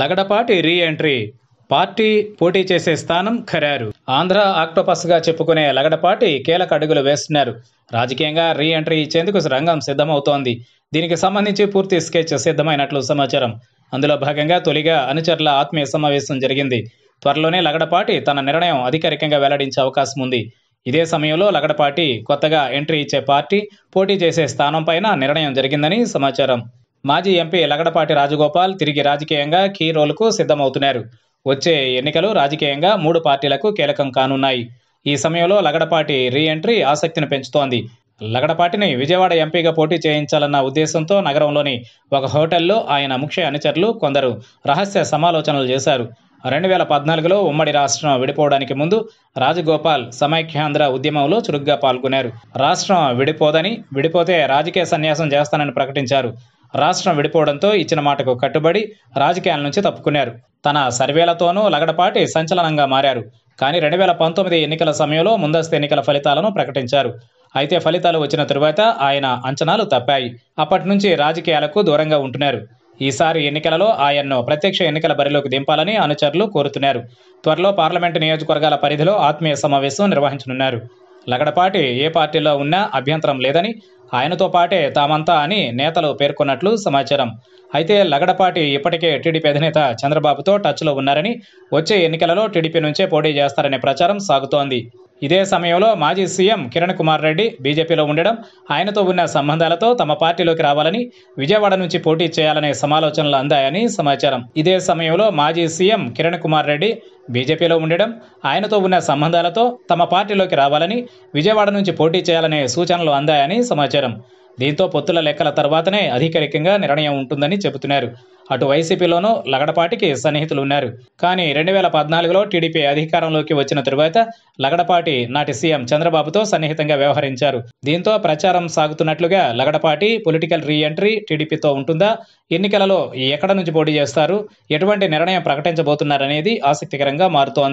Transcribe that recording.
Lagadapati re entry party పోటీ చేసే స్థానం ఖరారు ఆంధ్ర ఆక్టోపస్గా చెప్పుకునే లగడపాటి కీలక అడుగులు వేస్తున్నారు రాజకీయంగా రీ ఎంట్రీ ఇచ్చేందుకు రంగం సిద్ధమవుతోంది దీనికి సంబంధించి పూర్తి స్కెచ్ సిద్ధమైనట్లు సమాచారం అందులో భాగంగా తొలిగా అనుచరుల ఆత్మీయ సమావేశం జరిగింది త్వరలోనే లగడపాటి తన నిర్ణయం అధికారికంగా వెల్లడించే అవకాశం ఉంది ఇదే సమయంలో లగడపాటి కొత్తగా ఎంట్రీ ఇచ్చే పార్టీ పోటీ చేసే స్థానం పైన నిర్ణయం జరిగిందని సమాచారం మాజీ ఎంపీ లగడపాటి రాజగోపాల్ తిరిగి రాజకీయంగా కీ రోల్కు సిద్ధమవుతున్నారు వచ్చే ఎన్నికలు రాజకీయంగా మూడు పార్టీలకు కీలకం కానున్నాయి ఈ సమయంలో లగడపాటి రీఎంట్రీ ఆసక్తిని పెంచుతోంది లగడపాటిని విజయవాడ ఎంపీగా పోటీ చేయించాలన్న ఉద్దేశంతో నగరంలోని ఒక హోటల్లో ఆయన ముఖ్య అనుచరులు కొందరు రహస్య సమాలోచనలు చేశారు రెండు వేల పద్నాలుగులో ఉమ్మడి రాష్ట్రం విడిపోవడానికి ముందు రాజగోపాల్ సమైక్యాంధ్ర ఉద్యమంలో చురుగ్గా పాల్గొన్నారు రాష్ట్రం విడిపోదని విడిపోతే రాజకీయ సన్యాసం చేస్తానని ప్రకటించారు రాష్ట్రం విడిపోవడంతో ఇచ్చిన మాటకు కట్టుబడి రాజకీయాల నుంచి తప్పుకున్నారు తన సర్వేలతోనూ లగడపాటి సంచలనంగా మారారు కానీ రెండు వేల పంతొమ్మిది ఎన్నికల సమయంలో ముందస్తు ఎన్నికల ఫలితాలను ప్రకటించారు అయితే ఫలితాలు వచ్చిన తరువాత ఆయన అంచనాలు తప్పాయి అప్పటి నుంచి రాజకీయాలకు దూరంగా ఉంటున్నారు ఈసారి ఎన్నికలలో ఆయన్ను ప్రత్యక్ష ఎన్నికల బరిలోకి దింపాలని అనుచరులు కోరుతున్నారు త్వరలో పార్లమెంటు నియోజకవర్గాల పరిధిలో ఆత్మీయ సమావేశం నిర్వహించనున్నారు లగడపాటి ఏ పార్టీలో ఉన్నా అభ్యంతరం లేదని ఆయనతో పాటే తామంతా అని నేతలు పేర్కొన్నట్లు సమాచారం అయితే లగడపాటి ఇప్పటికే టీడీపీ అధినేత చంద్రబాబుతో టచ్లో ఉన్నారని వచ్చే ఎన్నికలలో టీడీపీ నుంచే పోటీ చేస్తారనే ప్రచారం సాగుతోంది ఇదే సమయంలో మాజీ సీఎం కిరణ్ కుమార్ రెడ్డి బీజేపీలో ఉండడం ఆయనతో ఉన్న సంబంధాలతో తమ పార్టీలోకి రావాలని విజయవాడ నుంచి పోటీ చేయాలనే సమాలోచనలు అందాయని సమాచారం ఇదే సమయంలో మాజీ సీఎం కిరణ్ కుమార్ రెడ్డి బీజేపీలో ఉండడం ఆయనతో ఉన్న సంబంధాలతో తమ పార్టీలోకి రావాలని విజయవాడ నుంచి పోటీ చేయాలనే సూచనలు అందాయని సమాచారం దీంతో పొత్తుల లెక్కల తర్వాతనే అధికారికంగా నిర్ణయం ఉంటుందని చెబుతున్నారు అటు వైసీపీలోనూ లగడపాటికి సన్నిహితులు ఉన్నారు కానీ రెండు వేల పద్నాలుగులో టీడీపీ అధికారంలోకి వచ్చిన తరువాత లగడపాటి నాటి సీఎం చంద్రబాబుతో సన్నిహితంగా వ్యవహరించారు దీంతో ప్రచారం సాగుతున్నట్లుగా లగడపాటి పొలిటికల్ రీఎంట్రీ టీడీపీతో ఉంటుందా ఎన్నికలలో ఎక్కడ నుంచి పోటీ చేస్తారు ఎటువంటి నిర్ణయం ప్రకటించబోతున్నారనేది ఆసక్తికరంగా మారుతోంది